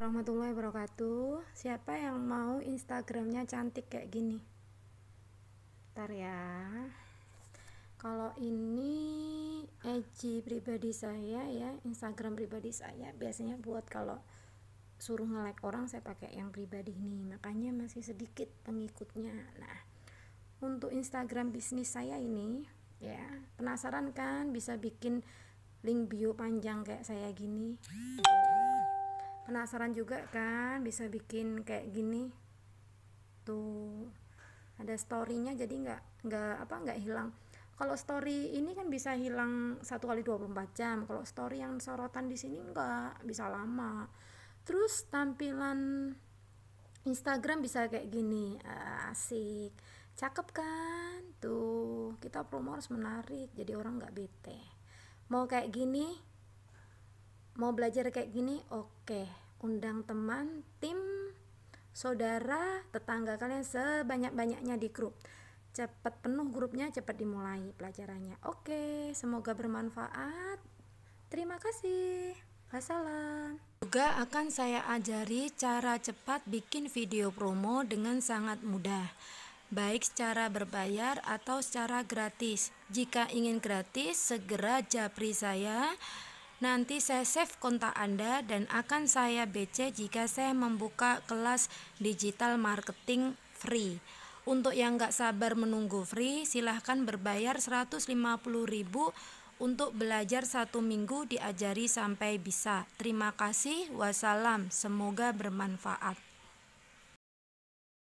warahmatullahi wabarakatuh siapa yang mau instagramnya cantik kayak gini ntar ya kalau ini Eji pribadi saya ya Instagram pribadi saya biasanya buat kalau suruh nge-like orang saya pakai yang pribadi ini makanya masih sedikit pengikutnya nah untuk Instagram bisnis saya ini ya penasaran kan bisa bikin link bio panjang kayak saya gini penasaran juga kan bisa bikin kayak gini tuh ada storynya jadi nggak nggak apa nggak hilang kalau story ini kan bisa hilang satu kali 24 jam kalau story yang sorotan di sini nggak bisa lama terus tampilan Instagram bisa kayak gini ah, asik cakep kan tuh kita promo harus menarik jadi orang nggak bete mau kayak gini mau belajar kayak gini oke okay. undang teman tim saudara tetangga kalian sebanyak-banyaknya di grup cepat penuh grupnya cepat dimulai pelajarannya oke okay, semoga bermanfaat terima kasih wassalam juga akan saya ajari cara cepat bikin video promo dengan sangat mudah baik secara berbayar atau secara gratis jika ingin gratis segera japri saya Nanti saya save kontak Anda dan akan saya BC jika saya membuka kelas digital marketing free. Untuk yang nggak sabar menunggu free, silahkan berbayar 150 ribu untuk belajar satu minggu diajari sampai bisa. Terima kasih, wassalam, semoga bermanfaat.